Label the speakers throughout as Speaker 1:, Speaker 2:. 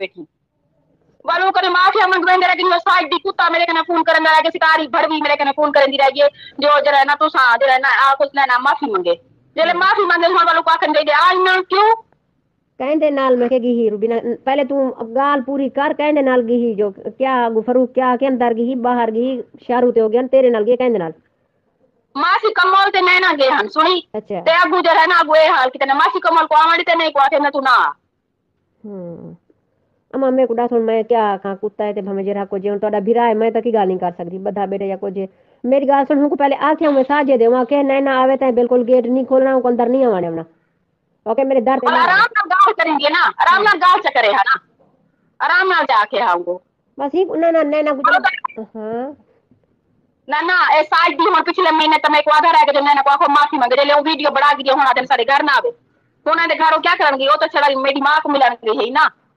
Speaker 1: बैठी वालों को माफ है गुंदे रे रखी साइड दी कुत्ता मेरे कने फोन करन दा के शिकारी भड़वी मेरे कने फोन करन दी रह गए जो जरा ना तो सा जरा ना आ कुछ ना माफी मांगे जेले हम्म। माफी मांगे हो वालों को आखन दे दे आ ना क्यों कहंदे नाल मैं कही ही रुबी ना पहले तू गाल पूरी कर कहंदे नाल गी ही जो क्या गुफरू क्या के अंदर गी ही बाहर गी शारू ते हो गया तेरे नाल गे कहंदे नाल माफी कमल ते नै ना गे हम सुनी अच्छा ते अगू जरा ना अगू ए हाल कितने माफी कमल को आवाड़ी ते नहीं को आके ना तू ना हम्म આમાં મેં ડાથોણ મેં ક્યાં કાં કૂદતા હે તે ભમે જરા કો જેઉં भिरा है मैं तकी गाल नहीं कर सकती बधा बेटे या को जे मेरी गाल सुन हमको पहले आखे मैं साजे दे वहां के ना आवे ते बिल्कुल गेट नहीं खोलना को अंदर नहीं आवाने हमना ओके मेरे दर्द और आराम ना गाल करेंगे ना आराम ना गाल से करे है ना आराम ना जाके हमको बस ही ना ना नैना गुजर हां ना ना ए साज दी हुन पिछले महीने तो मैं को आधा रह गया नैना को माफी मांगे ले वीडियो बड़ा गियो होना तेरे सारे घर ना आवे होना दे घरों क्या करेंगे वो तो चला मेरी मां को मिलाने गई है ना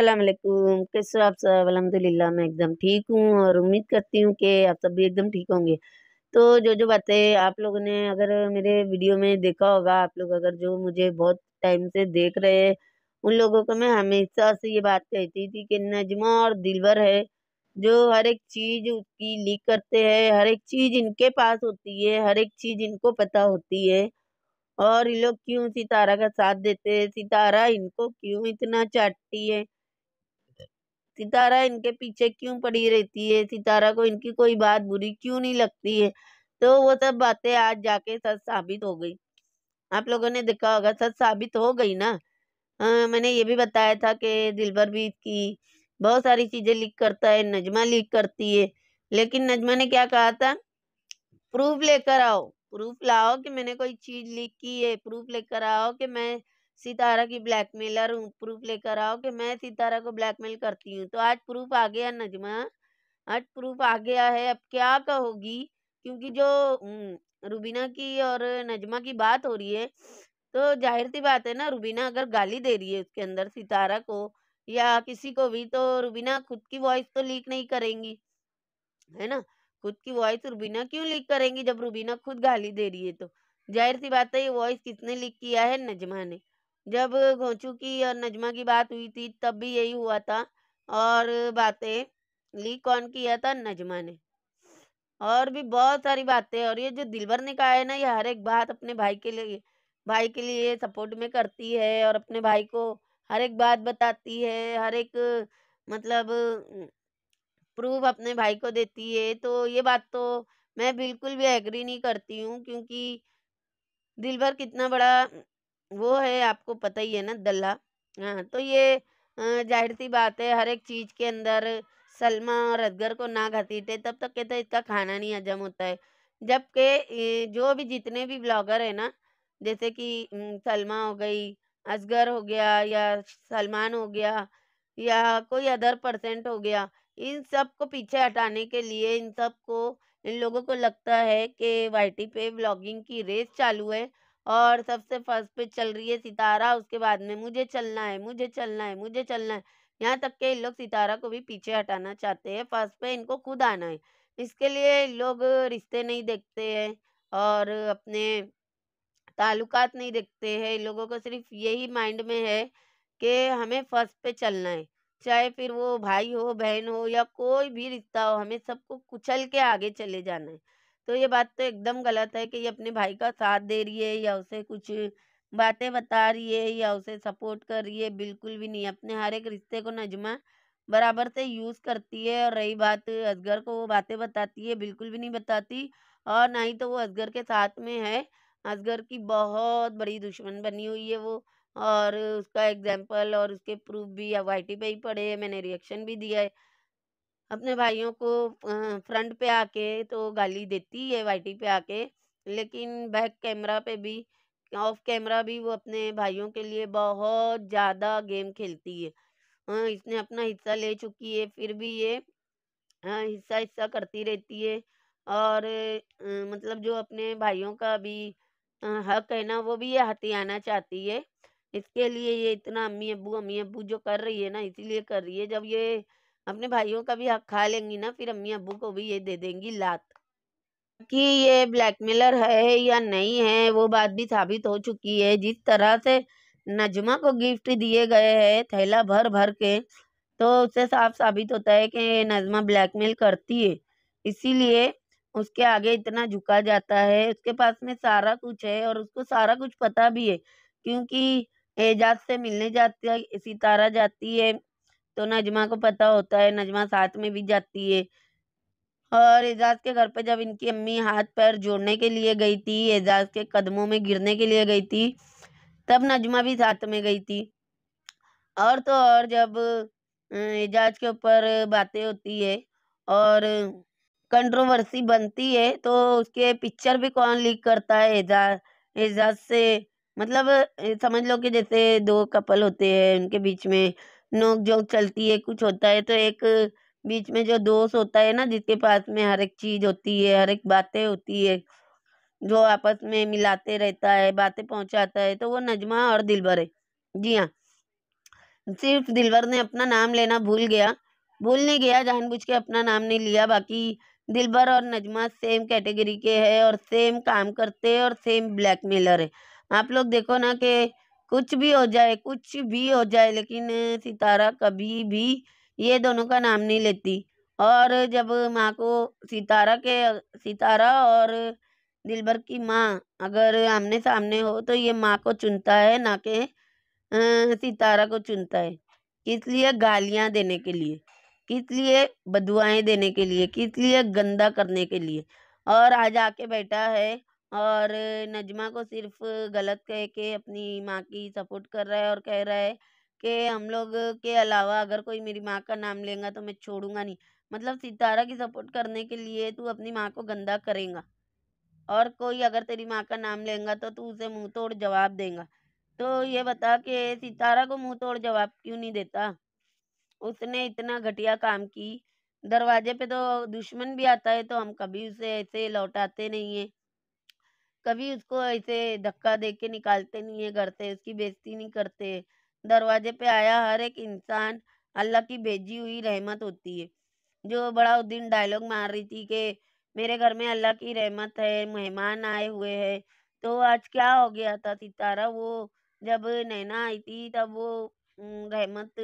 Speaker 1: असलकुम कैसे आप सब अलहमदिल्ला मैं एकदम ठीक हूँ और उम्मीद करती हूँ कि आप सब भी एकदम ठीक होंगे तो जो जो बातें आप लोगों ने अगर मेरे वीडियो में देखा होगा आप लोग अगर जो मुझे बहुत टाइम से देख रहे हैं उन लोगों को मैं हमेशा से ये बात कहती थी कि नजमा और दिलवर है जो हर एक चीज़ उसकी लीक करते हैं हर एक चीज़ इनके पास होती है हर एक चीज़ इनको पता होती है और ये लोग क्यों सितारा का साथ देते हैं सितारा इनको क्यों इतना चाटती है सितारा इनके पीछे क्यों पड़ी रहती है सितारा को इनकी कोई बात बुरी क्यों नहीं लगती है तो वो सब बातें आज जाके सच साबित हो गई आप लोगों ने देखा होगा सच साबित हो गई ना आ, मैंने ये भी बताया था कि दिलबर भी की बहुत सारी चीज़ें लीक करता है नजमा लीक करती है लेकिन नजमा ने क्या कहा था प्रूफ लेकर आओ प्रूफ लाओ कि मैंने कोई चीज़ लीक की है प्रूफ लेकर आओ कि मैं सितारा की ब्लैकमेलर प्रूफ लेकर आओ कि मैं सितारा को ब्लैकमेल करती हूँ तो आज प्रूफ आ गया नजमा आज प्रूफ आ गया है अब क्या कहोगी क्योंकि जो हम्म, रुबीना की और नजमा की बात हो रही है तो जाहिर सी बात है ना रुबीना अगर गाली दे रही है उसके अंदर सितारा को या किसी को भी तो रुबीना खुद की वॉइस तो लीक नहीं करेंगी है ना खुद की वॉइस रुबीना क्यों लीक करेंगी जब रुबीना खुद गाली दे रही है तो जाहिर सी बात है ये वॉइस किसने लीक किया है नजमा ने जब घोंचू की और नजमा की बात हुई थी तब भी यही हुआ था और बातें ली कौन किया था नजमा ने और भी बहुत सारी बातें और ये जो दिलबर ने कहा है ना ये हर एक बात अपने भाई के लिए भाई के लिए सपोर्ट में करती है और अपने भाई को हर एक बात बताती है हर एक मतलब प्रूफ अपने भाई को देती है तो ये बात तो मैं बिल्कुल भी एग्री नहीं करती हूँ क्योंकि दिलबर कितना बड़ा वो है आपको पता ही है ना दल्ला हाँ तो ये जाहिर सी बात है हर एक चीज़ के अंदर सलमा और अजगर को ना घसीटे तब तक कहते इसका खाना नहीं हजम होता है जबकि जो भी जितने भी ब्लॉगर है ना जैसे कि सलमा हो गई असगर हो गया या सलमान हो गया या कोई अदर परसेंट हो गया इन सब को पीछे हटाने के लिए इन सब को इन लोगों को लगता है कि वाई पे ब्लॉगिंग की रेस चालू है और सबसे फर्स्ट पे चल रही है सितारा उसके बाद में मुझे चलना है मुझे चलना है मुझे चलना है यहाँ तक के इन लोग सितारा को भी पीछे हटाना चाहते हैं फर्स्ट पे इनको खुद आना है इसके लिए लोग रिश्ते नहीं देखते हैं और अपने ताल्लुकात नहीं देखते हैं लोगों को सिर्फ यही माइंड में है कि हमें फर्स्ट पे चलना है चाहे फिर वो भाई हो बहन हो या कोई भी रिश्ता हो हमें सबको कुचल के आगे चले जाना है तो ये बात तो एकदम गलत है कि ये अपने भाई का साथ दे रही है या उसे कुछ बातें बता रही है या उसे सपोर्ट कर रही है बिल्कुल भी नहीं अपने हर एक रिश्ते को नजमा बराबर से यूज़ करती है और रही बात असगर को वो बातें बताती है बिल्कुल भी नहीं बताती और ना ही तो वो असगर के साथ में है असगर की बहुत बड़ी दुश्मन बनी हुई है वो और उसका एग्जाम्पल और उसके प्रूफ भी वाई पे ही पड़े हैं मैंने रिएक्शन भी दिया है अपने भाइयों को फ्रंट पे आके तो गाली देती है वाइटी पे आके लेकिन बैक कैमरा पे भी ऑफ कैमरा भी वो अपने भाइयों के लिए बहुत ज़्यादा गेम खेलती है इसने अपना हिस्सा ले चुकी है फिर भी ये हिस्सा हिस्सा करती रहती है और मतलब जो अपने भाइयों का भी हक है ना वो भी ये हथियाना चाहती है इसके लिए ये इतना अम्मी अबू अम्मी अबू जो कर रही है ना इसीलिए कर रही है जब ये अपने भाइयों का भी हक खा लेंगी ना फिर अम्मी अबू को भी ये दे देंगी लात कि ये ब्लैकमेलर है या नहीं है वो बात भी साबित हो चुकी है जिस तरह से नजमा को गिफ्ट दिए गए हैं थैला भर भर के तो उससे साफ साबित होता है कि नजमा ब्लैकमेल करती है इसीलिए उसके आगे इतना झुका जाता है उसके पास में सारा कुछ है और उसको सारा कुछ पता भी है क्योंकि एजाज से मिलने जाती है सितारा जाती है तो नजमा को पता होता है नजमा साथ में भी जाती है और एजाज के घर पे जब इनकी अम्मी हाथ पैर जोड़ने के लिए गई थी एजाज के कदमों में गिरने के लिए गई थी तब नजमा भी साथ में गई थी और तो और जब एजाज के ऊपर बातें होती है और कंट्रोवर्सी बनती है तो उसके पिक्चर भी कौन लीक करता है एजाज एजाज से मतलब समझ लो कि जैसे दो कपल होते हैं उनके बीच में नोक झोंक चलती है कुछ होता है तो एक बीच में जो दोस्त होता है ना जिसके पास में हर एक चीज़ होती है हर एक बातें होती है जो आपस में मिलाते रहता है बातें पहुंचाता है तो वो नजमा और दिलबर है जी हाँ सिर्फ दिलबर ने अपना नाम लेना भूल गया भूल नहीं गया जानबूझ के अपना नाम नहीं लिया बाकी दिलबर और नजमा सेम कैटेगरी के है और सेम काम करते हैं और सेम ब्लैकमेलर है आप लोग देखो ना कि कुछ भी हो जाए कुछ भी हो जाए लेकिन सितारा कभी भी ये दोनों का नाम नहीं लेती और जब माँ को सितारा के सितारा और दिलबर की माँ अगर आमने सामने हो तो ये माँ को चुनता है ना कि सितारा को चुनता है किस लिए गालियाँ देने के लिए किस लिए बदुआएँ देने के लिए किस लिए गंदा करने के लिए और आज आके बैठा है और नजमा को सिर्फ गलत कह के अपनी माँ की सपोर्ट कर रहा है और कह रहा है कि हम लोग के अलावा अगर कोई मेरी माँ का नाम लेगा तो मैं छोड़ूंगा नहीं मतलब सितारा की सपोर्ट करने के लिए तू अपनी माँ को गंदा करेगा और कोई अगर तेरी माँ का नाम लेगा तो तू उसे मुँह तोड़ जवाब देगा तो ये बता कि सितारा को मुँह तोड़ जवाब क्यों नहीं देता उसने इतना घटिया काम की दरवाजे पे तो दुश्मन भी आता है तो हम कभी उसे ऐसे लौटाते नहीं है कभी उसको ऐसे धक्का दे के निकालते नहीं है घर से उसकी बेइज्जती नहीं करते दरवाजे पे आया हर एक इंसान अल्लाह की भेजी हुई रहमत होती है जो बड़ा उस दिन डायलॉग मार रही थी कि मेरे घर में अल्लाह की रहमत है मेहमान आए हुए हैं तो आज क्या हो गया था सितारा वो जब नैना आई थी तब वो रहमत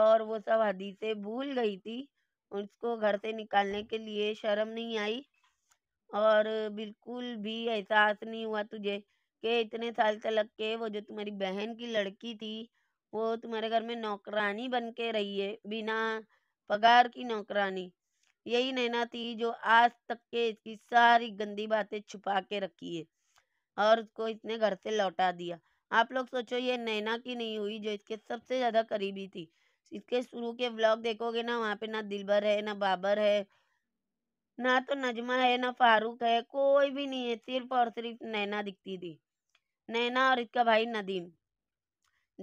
Speaker 1: और वो सब हदीसें भूल गई थी उसको घर से निकालने के लिए शर्म नहीं आई और बिल्कुल भी एहसास नहीं हुआ तुझे कि इतने साल तक के वो जो तुम्हारी बहन की लड़की थी वो तुम्हारे घर में नौकरानी बन के रही है बिना पगार की नौकरानी यही नैना थी जो आज तक के इसकी सारी गंदी बातें छुपा के रखी है और उसको इसने घर से लौटा दिया आप लोग सोचो ये नैना की नहीं हुई जो इसके सबसे ज़्यादा करीबी थी इसके शुरू के ब्लॉग देखोगे ना वहाँ पे ना दिलबर है ना बाबर है ना तो नजमा है ना फारूक है कोई भी नहीं है सिर्फ और सिर्फ नैना दिखती थी नैना और इसका भाई नदीम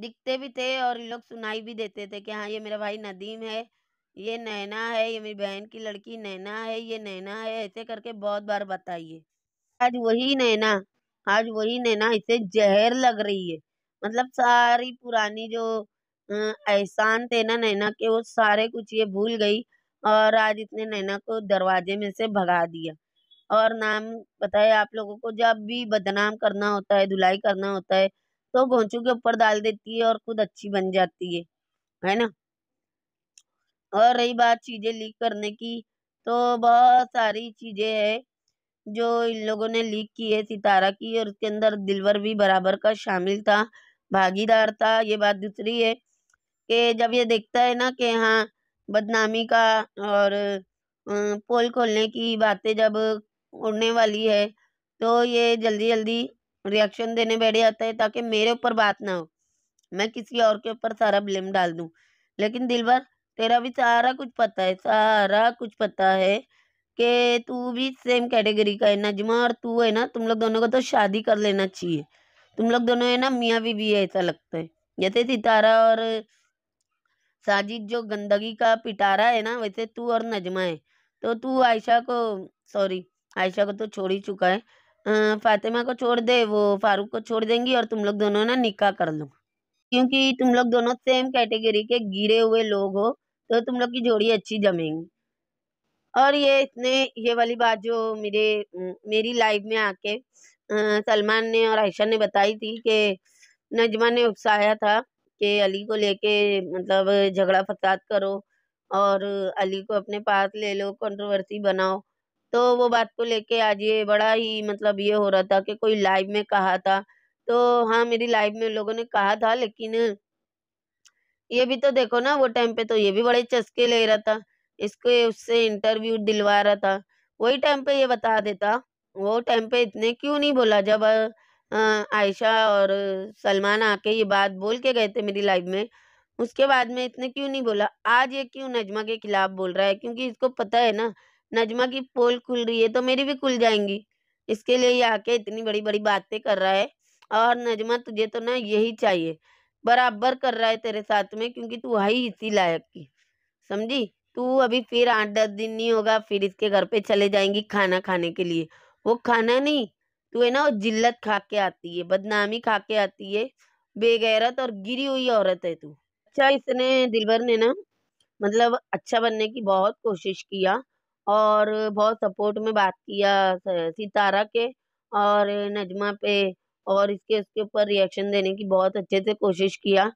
Speaker 1: दिखते भी थे और इन लोग सुनाई भी देते थे कि हाँ ये मेरा भाई नदीम है ये नैना है ये मेरी बहन की लड़की नैना है ये नैना है ऐसे करके बहुत बार बताइए आज वही नैना आज वही नैना इसे जहर लग रही है मतलब सारी पुरानी जो एहसान थे ना नैना के वो सारे कुछ ये भूल गई और आदित्य ने नैना को दरवाजे में से भगा दिया और नाम बताया आप लोगों को जब भी बदनाम करना होता है धुलाई करना होता है तो भोंचू के ऊपर डाल देती है और खुद अच्छी बन जाती है है ना और रही बात चीज़ें लीक करने की तो बहुत सारी चीज़ें हैं जो इन लोगों ने लीक की है सितारा की और उसके अंदर दिलवर भी बराबर का शामिल था भागीदार था ये बात दूसरी है कि जब ये देखता है ना कि हाँ बदनामी का और पोल खोलने की बातें जब उड़ने वाली है तो ये जल्दी जल्दी रिएक्शन देने बैठ जाता है ताकि मेरे ऊपर बात ना हो मैं किसी और के ऊपर सारा ब्लेम डाल दूं लेकिन दिल भर तेरा भी सारा कुछ पता है सारा कुछ पता है कि तू भी सेम कैटेगरी का है नजमा और तू है ना तुम लोग दोनों को तो शादी कर लेना चाहिए तुम लोग दोनों है ना मियाँ बीवी है ऐसा लगता है जैसे सितारा और साजिद जो गंदगी का पिटारा है ना वैसे तू और नजमा है तो तू आयशा को सॉरी आयशा को तो छोड़ ही चुका है फातिमा को छोड़ दे वो फारूक को छोड़ देंगी और तुम लोग दोनों ना निकाह कर लो क्योंकि तुम लोग दोनों सेम कैटेगरी के गिरे हुए लोग हो तो तुम लोग की जोड़ी अच्छी जमेंगी और ये इसने ये वाली बात जो मेरे मेरी लाइफ में आके सलमान ने और आयशा ने बताई थी कि नजमा ने उकसाया था के अली को लेके मतलब झगड़ा फसाद करो और अली को अपने पास ले लो कंट्रोवर्सी बनाओ तो वो बात को लेके आज ये बड़ा ही मतलब ये हो रहा था कि कोई लाइव में कहा था तो हाँ मेरी लाइव में लोगों ने कहा था लेकिन ये भी तो देखो ना वो टाइम पे तो ये भी बड़े चस्के ले रहा था इसके उससे इंटरव्यू दिलवा रहा था वही टाइम पे ये बता देता वो टाइम पे इतने क्यों नहीं बोला जब आयशा और सलमान आके ये बात बोल के गए थे मेरी लाइफ में उसके बाद में इसने क्यों नहीं बोला आज ये क्यों नजमा के खिलाफ बोल रहा है क्योंकि इसको पता है ना नजमा की पोल खुल रही है तो मेरी भी खुल जाएंगी इसके लिए ये आके इतनी बड़ी बड़ी बातें कर रहा है और नजमा तुझे तो ना यही चाहिए बराबर कर रहा है तेरे साथ में क्योंकि तू आई इसी लायक की समझी तू अभी फिर आठ दस दिन नहीं होगा फिर इसके घर पे चले जाएंगी खाना खाने के लिए वो खाना नहीं तो है ना वो जिल्लत खा के आती है बदनामी खा के आती है बेगैरत और गिरी हुई औरत है तू अच्छा इसने दिलबर ने ना मतलब अच्छा बनने की बहुत कोशिश किया और बहुत सपोर्ट में बात किया सितारा के और नजमा पे और इसके उसके ऊपर रिएक्शन देने की बहुत अच्छे से कोशिश किया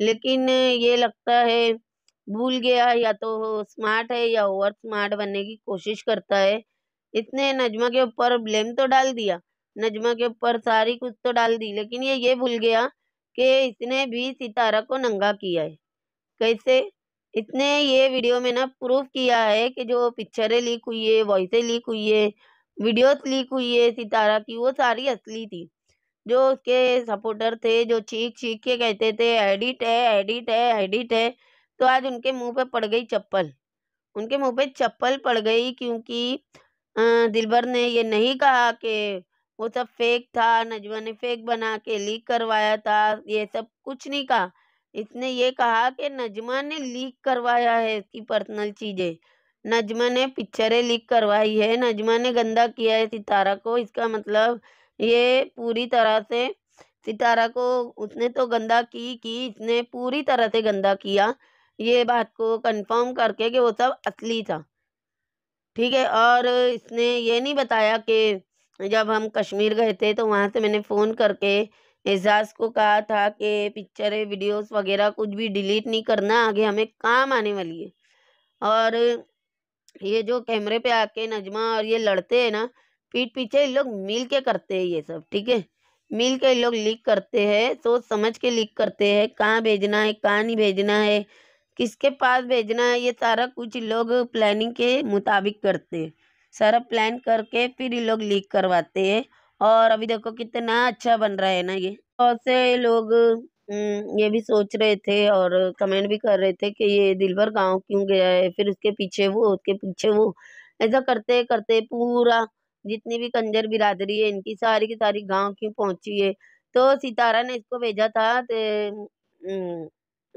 Speaker 1: लेकिन ये लगता है भूल गया या तो स्मार्ट है या ओवर स्मार्ट बनने की कोशिश करता है इसने नजमा के ऊपर ब्लेम तो डाल दिया नजमा के ऊपर सारी कुछ तो डाल दी लेकिन ये ये भूल गया कि इसने भी सितारा को नंगा किया है कैसे इसने ये वीडियो में ना प्रूफ किया है कि जो पिक्चरें लीक हुई है वॉइसें लीक हुई है वीडियोस लीक हुई है सितारा की वो सारी असली थी जो उसके सपोर्टर थे जो चीख चीख के कहते थे एडिट है एडिट है एडिट है तो आज उनके मुंह पे पड़ गई चप्पल उनके मुंह पे चप्पल पड़ गई क्योंकि दिलबर ने ये नहीं कहा कि वो सब फेक था नजवा ने फेक बना के लीक करवाया था ये सब कुछ नहीं कहा इसने ये कहा कि नजमा ने लीक करवाया है इसकी पर्सनल चीज़ें नजमा ने पिक्चरें लीक करवाई है नजमा ने गंदा किया है सितारा को इसका मतलब ये पूरी तरह से सितारा को उसने तो गंदा की कि इसने पूरी तरह से गंदा किया ये बात को कंफर्म करके कि वो सब असली था ठीक है और इसने ये नहीं बताया कि जब हम कश्मीर गए थे तो वहाँ से मैंने फ़ोन करके एजाज को कहा था कि पिक्चरें वीडियोस वगैरह कुछ भी डिलीट नहीं करना आगे हमें काम आने वाली है और ये जो कैमरे पे आके नजमा और ये लड़ते हैं ना पीठ पीछे इन लोग मिल के करते हैं ये सब ठीक है मिल के इन लोग लीक करते हैं सोच समझ के लीक करते हैं कहाँ भेजना है कहाँ नहीं भेजना है किसके पास भेजना है ये सारा कुछ लोग प्लानिंग के मुताबिक करते हैं सारा प्लान करके फिर ये लोग लीक करवाते हैं और अभी देखो कितना अच्छा बन रहा है ना ये बहुत से लोग हम्म, ये भी सोच रहे थे और कमेंट भी कर रहे थे कि ये दिलवर गांव क्यों गया है फिर उसके पीछे वो उसके पीछे वो ऐसा करते करते पूरा जितनी भी कंजर बिरादरी है इनकी सारी की सारी गांव क्यों पहुंची है तो सितारा ने इसको भेजा था ते, न, हम्म, न,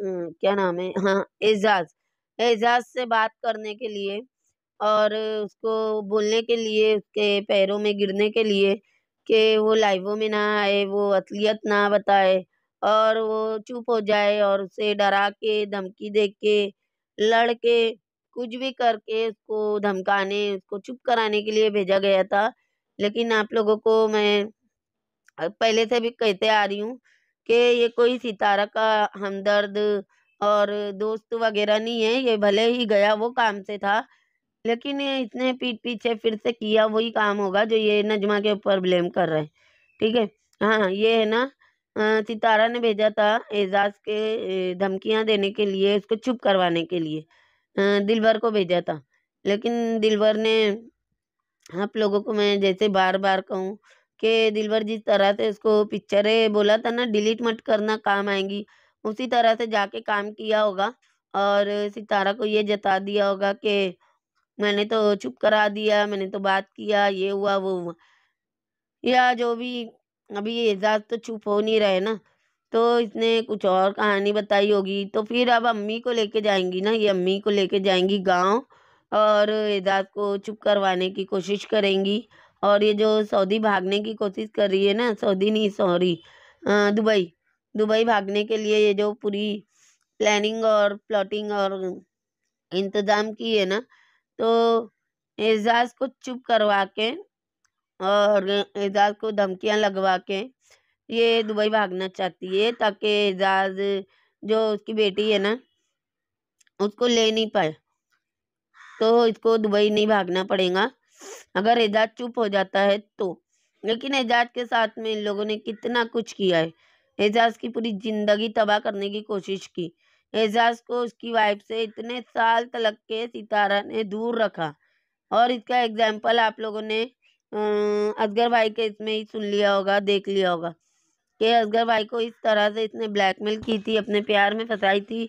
Speaker 1: हम्म, क्या नाम है हाँ एजाज एजाज से बात करने के लिए और उसको बोलने के लिए उसके पैरों में गिरने के लिए कि वो लाइवों में ना आए वो असलियत ना बताए और वो चुप हो जाए और उसे डरा के धमकी दे के लड़ के कुछ भी करके उसको धमकाने उसको चुप कराने के लिए भेजा गया था लेकिन आप लोगों को मैं पहले से भी कहते आ रही हूँ कि ये कोई सितारा का हमदर्द और दोस्त वगैरह नहीं है ये भले ही गया वो काम से था लेकिन ये इतने पीठ पीछे फिर से किया वही काम होगा जो ये नजमा के ऊपर ब्लेम कर रहे हैं ठीक है हाँ ये है ना सितारा ने भेजा था एजाज के धमकियां देने के लिए उसको चुप करवाने के लिए दिलवर को भेजा था लेकिन दिलवर ने आप लोगों को मैं जैसे बार बार कहूँ कि दिलवर जिस तरह से उसको पिक्चरें बोला था ना डिलीट मत करना काम आएंगी उसी तरह से जाके काम किया होगा और सितारा को ये जता दिया होगा कि मैंने तो चुप करा दिया मैंने तो बात किया ये हुआ वो हुआ या जो भी अभी ये एजाज तो चुप हो नहीं रहे ना तो इसने कुछ और कहानी बताई होगी तो फिर अब अम्मी को लेके जाएंगी ना ये अम्मी को लेके जाएंगी गांव और एजाज को चुप करवाने की कोशिश करेंगी और ये जो सऊदी भागने की कोशिश कर रही है ना सऊदी नहीं सॉरी दुबई दुबई भागने के लिए ये जो पूरी प्लानिंग और प्लॉटिंग और इंतज़ाम की है ना तो एजाज को चुप करवा के और एजाज को धमकियां लगवा के ये दुबई भागना चाहती है ताकि एजाज जो उसकी बेटी है ना उसको ले नहीं पाए तो इसको दुबई नहीं भागना पड़ेगा अगर एजाज चुप हो जाता है तो लेकिन एजाज के साथ में इन लोगों ने कितना कुछ किया है एजाज की पूरी ज़िंदगी तबाह करने की कोशिश की एजाज को उसकी वाइफ से इतने साल तलक के सितारा ने दूर रखा और इसका एग्जाम्पल आप लोगों ने अं, असगर भाई के इसमें ही सुन लिया होगा देख लिया होगा कि असगर भाई को इस तरह से इसने ब्लैकमेल की थी अपने प्यार में फंसाई थी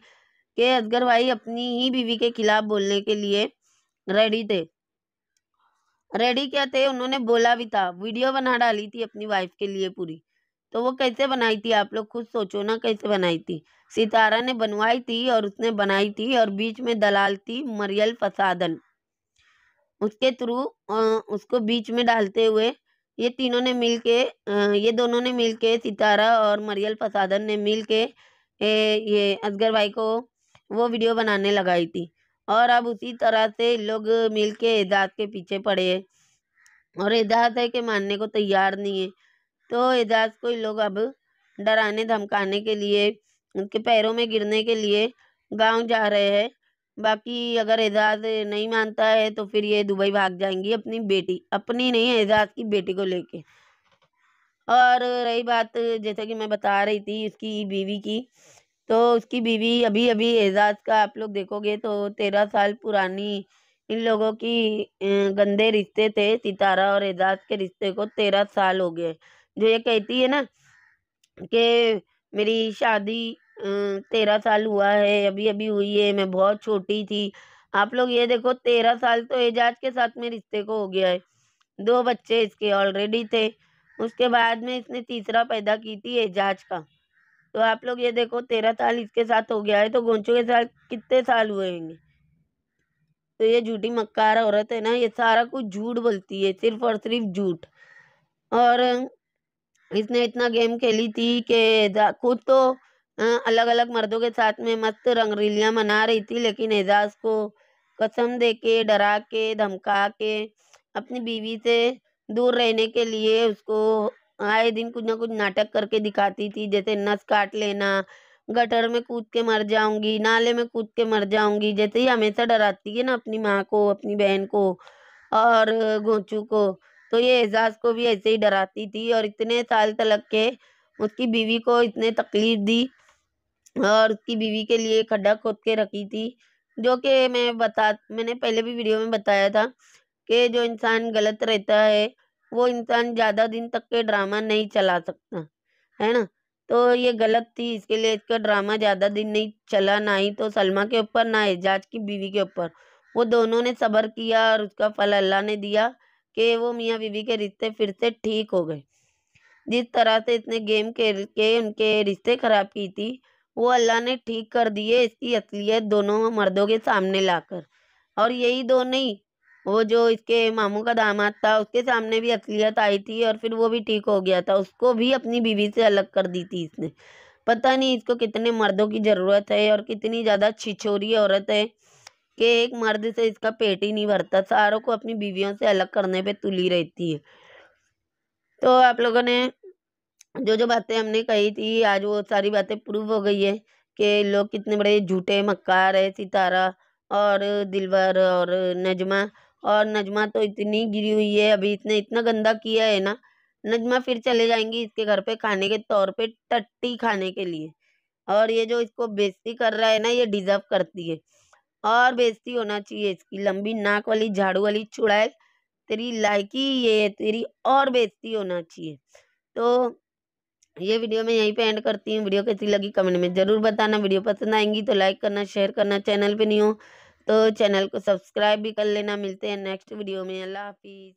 Speaker 1: कि असगर भाई अपनी ही बीवी के खिलाफ बोलने के लिए रेडी थे रेडी क्या थे उन्होंने बोला भी था वीडियो बना डाली थी अपनी वाइफ के लिए पूरी तो वो कैसे बनाई थी आप लोग खुद सोचो ना कैसे बनाई थी सितारा ने बनवाई थी और उसने बनाई थी और बीच में दलाल थी मरियल फसादन उसके थ्रू उसको बीच में डालते हुए ये तीनों ने मिल के ये दोनों ने मिल के सितारा और मरियल फसादन ने मिल के ये असगर भाई को वो वीडियो बनाने लगाई थी और अब उसी तरह से लोग मिल के एजाज के पीछे पड़े और एजाज है कि मानने को तैयार नहीं है तो एजाज को लोग अब डराने धमकाने के लिए उनके पैरों में गिरने के लिए गांव जा रहे हैं बाकी अगर एजाज नहीं मानता है तो फिर ये दुबई भाग जाएंगी अपनी बेटी अपनी नहीं एजाज की बेटी को लेके और रही बात जैसा कि मैं बता रही थी उसकी बीवी की तो उसकी बीवी अभी अभी एजाज का आप लोग देखोगे तो तेरह साल पुरानी इन लोगों की गंदे रिश्ते थे सितारा और एजाज के रिश्ते को तेरह साल हो गए जो ये कहती है ना कि मेरी शादी तेरह साल हुआ है अभी अभी हुई है मैं बहुत छोटी थी आप लोग ये देखो तेरह साल तो एजाज के साथ में रिश्ते को हो गया है दो बच्चे इसके ऑलरेडी थे उसके बाद में इसने तीसरा पैदा की थी एजाज का तो आप लोग ये देखो तेरह साल इसके साथ हो गया है तो गोंचू के साथ कितने साल हुए होंगे तो ये झूठी मक्कार औरत है ना ये सारा कुछ झूठ बोलती है सिर्फ और सिर्फ झूठ और इसने इतना गेम खेली थी कि खुद तो अलग अलग मर्दों के साथ में मस्त रंगरीलियां मना रही थी लेकिन एजाज को कसम दे के डरा के धमका के अपनी बीवी से दूर रहने के लिए उसको आए दिन कुछ ना कुछ नाटक करके दिखाती थी जैसे नस काट लेना गटर में कूद के मर जाऊंगी नाले में कूद के मर जाऊंगी जैसे ही हमेशा डराती है ना अपनी माँ को अपनी बहन को और गोचू को तो ये एजाज को भी ऐसे ही डराती थी और इतने साल तलक के उसकी बीवी को इतने तकलीफ दी और उसकी बीवी के लिए खड्डा खोद के रखी थी जो कि मैं बता मैंने पहले भी वीडियो में बताया था कि जो इंसान गलत रहता है वो इंसान ज़्यादा दिन तक के ड्रामा नहीं चला सकता है ना तो ये गलत थी इसके लिए इसका ड्रामा ज़्यादा दिन नहीं चला ना ही तो सलमा के ऊपर ना एजाज की बीवी के ऊपर वो दोनों ने सब्र किया और उसका फल अल्लाह ने दिया कि वो मियाँ बीवी के रिश्ते फिर से ठीक हो गए जिस तरह से इसने गेम के, के उनके रिश्ते खराब की थी वो अल्लाह ने ठीक कर दिए इसकी असलियत दोनों मर्दों के सामने लाकर और यही दो नहीं वो जो इसके मामू का दामाद था उसके सामने भी असलियत आई थी और फिर वो भी ठीक हो गया था उसको भी अपनी बीवी से अलग कर दी थी इसने पता नहीं इसको कितने मर्दों की ज़रूरत है और कितनी ज़्यादा छिछोरी औरत है कि एक मर्द से इसका पेट ही नहीं भरता सारों को अपनी बीवियों से अलग करने पे तुली रहती है तो आप लोगों ने जो जो बातें हमने कही थी आज वो सारी बातें प्रूव हो गई है कि लोग कितने बड़े झूठे मक्कार है सितारा और दिलवर और नजमा और नजमा तो इतनी गिरी हुई है अभी इसने इतना गंदा किया है ना नजमा फिर चले जाएंगी इसके घर पे खाने के तौर पे टट्टी खाने के लिए और ये जो इसको बेस्ती कर रहा है ना ये डिजर्व करती है और बेजती होना चाहिए इसकी लंबी नाक वाली झाड़ू वाली चुड़ैल तेरी लायकी ये तेरी और बेजती होना चाहिए तो ये वीडियो मैं यहीं पे एंड करती हूँ वीडियो कैसी लगी कमेंट में ज़रूर बताना वीडियो पसंद आएंगी तो लाइक करना शेयर करना चैनल पे नहीं हो तो चैनल को सब्सक्राइब भी कर लेना मिलते हैं नेक्स्ट वीडियो में अल्लाह हाफिज़